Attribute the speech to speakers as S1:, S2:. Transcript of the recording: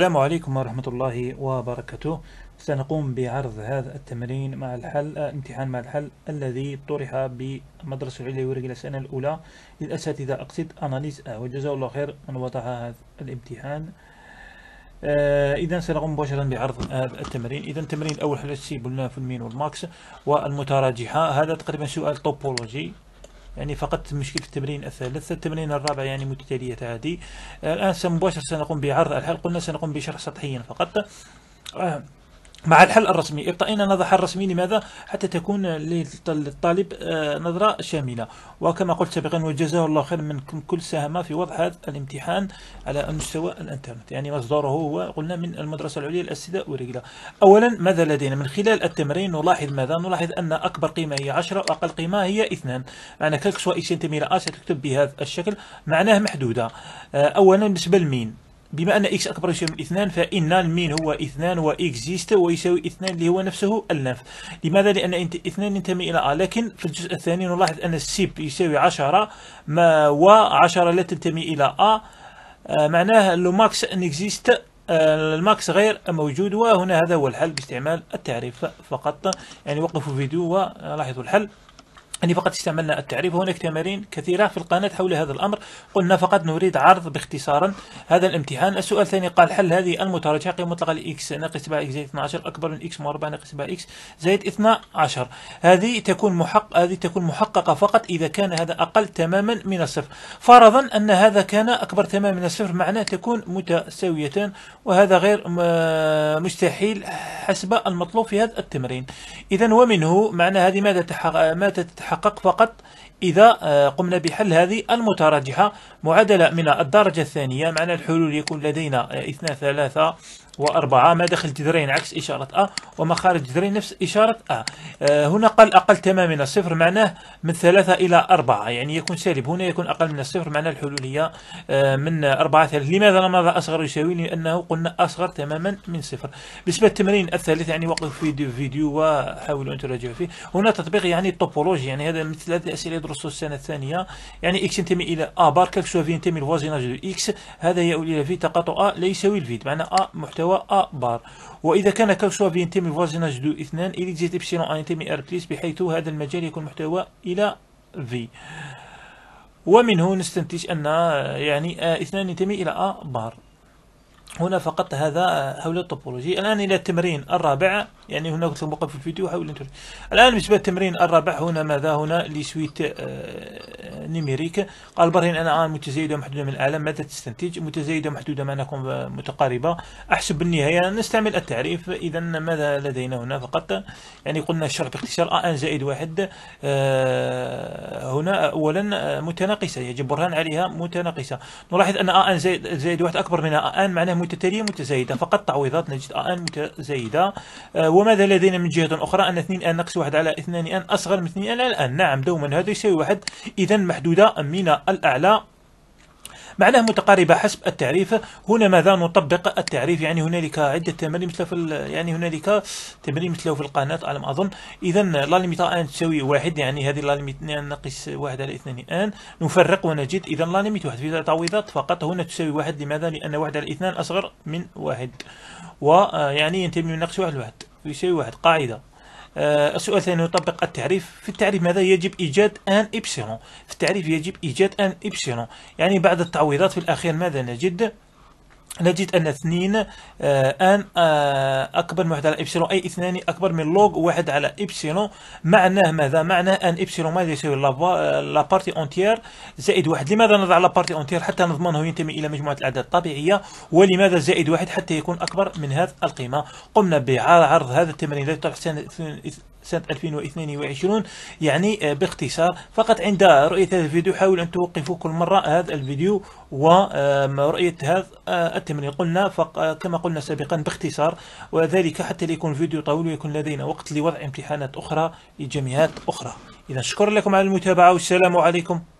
S1: السلام عليكم ورحمة الله وبركاته سنقوم بعرض هذا التمرين مع الحل آه، امتحان مع الحل الذي طرح بمدرسة العليا ورقل السنة الأولى للأساتذة أقصد أناليز أ آه، وجزاه الله خير من وضع هذا الامتحان آه إذا سنقوم مباشرة بعرض هذا التمرين إذا التمرين الأول حل السيب في المين والماكس والمتراجحة هذا تقريبا سؤال توبولوجي يعني فقط مشكل في التمرين الثالث التمرين الرابع يعني متتالية عادي الآن مباشرة سنقوم بعرض الحل قلنا سنقوم بشرح سطحيا فقط آه، مع الحل الرسمي ابطئينا نظر حل الرسمي لماذا حتى تكون للطالب آه، نظرة شاملة وكما قلت سابقا وجزاه الله خير من كل ساهم في وضع هذا الامتحان على مستوى الانترنت يعني مصدره هو قلنا من المدرسة العليا الأسئلة ورجلة أولا ماذا لدينا من خلال التمرين نلاحظ ماذا نلاحظ أن أكبر قيمة هي 10 وأقل قيمة هي 2 معنى كلك سواء سنتيمير آ ستكتب بهذا الشكل معناه محدودة آه، أولا بالنسبة لمين بما أن إكس أكبر يساوي من اثنان فإن المين هو اثنان وإكزيست ويساوي اثنان اللي هو نفسه الناف لماذا؟ لأن اثنان ينتمي إلى أ لكن في الجزء الثاني نلاحظ أن السيب يساوي عشرة ما و عشرة لا تنتمي إلى أ آه، معناه لو ماكس أن إكزيست آه، الماكس غير موجود وهنا هذا هو الحل باستعمال التعريف فقط يعني وقفوا فيديو ولاحظوا الحل أني فقط استعملنا التعريف وهناك تمارين كثيرة في القناة حول هذا الأمر قلنا فقط نريد عرض باختصارا هذا الامتحان السؤال الثاني قال حل هذه المتراجعة قيمة مطلقة لإكس ناقص 7 إكس زائد 12 أكبر من إكس مربع ناقص 7 إكس زائد 12 هذه تكون محق هذه تكون محققة فقط إذا كان هذا أقل تماما من الصفر فرضا أن هذا كان أكبر تماما من الصفر معناه تكون متساويتان وهذا غير مستحيل حسب المطلوب في هذا التمرين إذا ومنه معنى هذه ماذا تتحقق ماذا تتحقق تتحقق فقط إذا آه، قمنا بحل هذه المتراجحة معادلة من الدرجة الثانية معنى الحلول يكون لدينا آه، اثنان ثلاثة وأربعة ما داخل جذرين عكس إشارة أ وما خارج جذرين نفس إشارة أ أه هنا قال أقل تماما من الصفر معناه من ثلاثة إلى أربعة يعني يكون سالب هنا يكون أقل من الصفر معناه الحلولية أه من أربعة ثلاثة لماذا رمض أصغر يساوي لأنه قلنا أصغر تماما من صفر بالنسبة للتمرين الثالث يعني وقف فيديو فيديو وحاولوا أن تراجعوا فيه هنا تطبيق يعني الطوبولوجي يعني هذا مثل هذه الأسئلة يدرسوا السنة الثانية يعني إكس ينتمي إلى أ بار كالكسوف ينتمي الفوازيناج دو إكس هذا يؤول إلى في تقاطع أ لا يساوي الفيد معناه أ محتوى مستوى أ بار وإذا كان كوشوف بينتمي فوازيناج دو اثنان إلي جيت إبسيلون أن ينتمي ار بليس بحيث هذا المجال يكون محتوى إلى في ومنه نستنتج أن يعني آه، اثنان ينتمي إلى أ بار هنا فقط هذا آه، حول الطوبولوجي الآن إلى التمرين الرابع يعني هنا قلت لكم في الفيديو حول التمرين الآن بالنسبة للتمرين الرابع هنا ماذا هنا لسويت سويت آه، آه، نيميريك قال برهن أنا ان متزايدة محدودة من الأعلام ماذا تستنتج متزايدة محدودة معناها متقاربة أحسب بالنهاية نستعمل التعريف إذا ماذا لدينا هنا فقط يعني قلنا الشرح باختصار أن زائد واحد هنا أولا متناقصة يجب برهان عليها متناقصة نلاحظ أن أن زائد, زائد واحد أكبر من أن معناه متتالية متزايدة فقط تعويضات نجد ان متزايدة آه، وماذا لدينا من جهة أخرى أن 2 ان ناقص 1 على 2 ان أصغر من 2 ان على الآن نعم دوما هذا يساوي 1 إذا محدودة من الأعلى معناه متقاربة حسب التعريف هنا ماذا نطبق التعريف يعني هنالك عدة تمارين مثل في يعني هنالك تمارين مثل في القناة على ما أظن إذا لا ليميت ان تساوي واحد يعني هذه لا ليميت ناقص واحد على اثنين ان نفرق ونجد إذا لا ليميت واحد في تعويضات فقط هنا تساوي واحد لماذا لأن واحد على اثنان أصغر من واحد ويعني آه، ينتمي من ناقص واحد لواحد يساوي واحد قاعدة آه، السؤال الثاني يطبق التعريف في التعريف ماذا يجب إيجاد أن ايبسيلون في التعريف يجب إيجاد أن ايبسيلون يعني بعد التعويضات في الأخير ماذا نجد نجد أن اثنين آه، آن آه، أكبر من واحد على ابسيلون أي اثنان أكبر من لوغ واحد على ابسيلون معناه ماذا؟ معناه أن ابسيلون ماذا يساوي لا آه، لابارتي أونتيير زائد واحد لماذا نضع لابارتي أونتيير حتى نضمنه ينتمي إلى مجموعة الأعداد الطبيعية ولماذا زائد واحد حتى يكون أكبر من هذه القيمة قمنا بعرض هذا التمرين لتحسين سنة 2022 يعني آه، باختصار فقط عند رؤية هذا الفيديو حاول أن توقفوا كل مرة هذا الفيديو ورؤية هذا آه، التمرين قلنا آه، كما قلنا سابقا باختصار وذلك حتى ليكون الفيديو طويل ويكون لدينا وقت لوضع امتحانات أخرى لجامعات أخرى إذا شكرا لكم على المتابعة والسلام عليكم